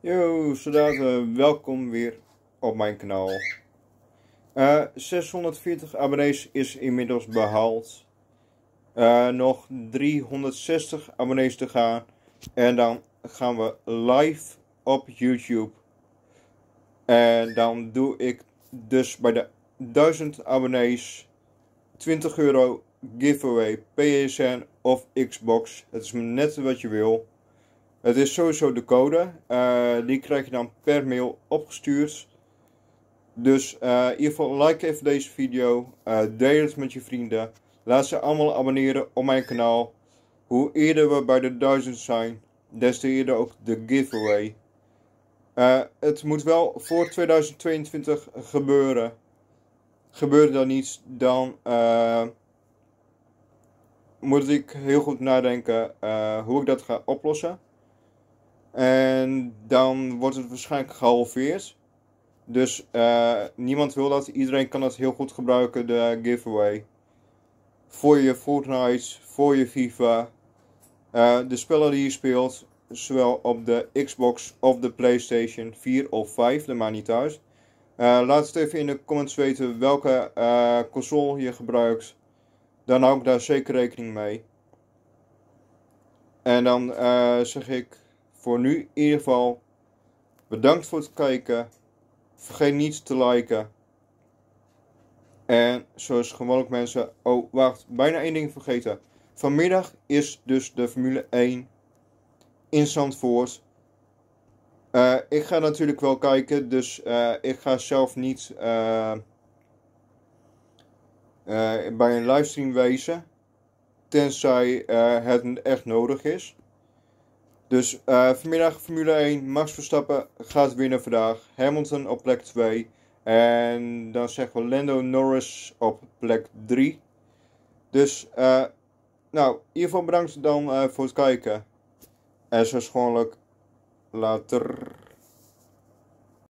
Yo, soldaten, eh, welkom weer op mijn kanaal. 640 eh, abonnees is inmiddels behaald. Eh, nog 360 abonnees te gaan. En dan gaan we live op YouTube. En dan doe ik dus bij de 1000 abonnees 20 euro giveaway PSN of Xbox. Het is net wat je wil. Het is sowieso de code. Eh, die krijg je dan per mail opgestuurd. Dus uh, in ieder geval like even deze video. Eh, deel het met je vrienden. Laat ze allemaal abonneren op mijn kanaal. Hoe eerder we bij de 1000 zijn, des te eerder ook de giveaway. het moet wel voor 2022 gebeuren. Gebeurt dat niets, dan moet ik heel goed nadenken hoe ik dat ga oplossen. En dan wordt het waarschijnlijk gehalveerd. Dus eh, niemand wil dat. Iedereen kan dat heel goed gebruiken, de giveaway. Voor je Fortnite, voor je FIFA. Eh, de spellen die je speelt, zowel op de Xbox of de PlayStation 4 of 5, de maakt niet thuis. Eh, laat het even in de comments weten welke console je gebruikt. Dan hou ik daar zeker rekening mee. En dan zeg ik voor nu in ieder geval bedankt voor het kijken. Vergeet niet te liken. En zoals gewoonlijk mensen... Oh, wacht. Bijna één ding vergeten. Vanmiddag is dus de Formule 1 in Zandvoort. Eh, ik ga natuurlijk wel kijken. Dus eh, ik ga zelf niet eh, bij een livestream wezen. Tenzij het echt nodig is. Dus eh, vanmiddag Formule 1, Max Verstappen gaat winnen vandaag. Hamilton op plek 2. En dan zeggen we Lando Norris op plek 3. Dus, eh, nou, in ieder geval bedankt dan eh, voor het kijken. En zo gewoonlijk, later.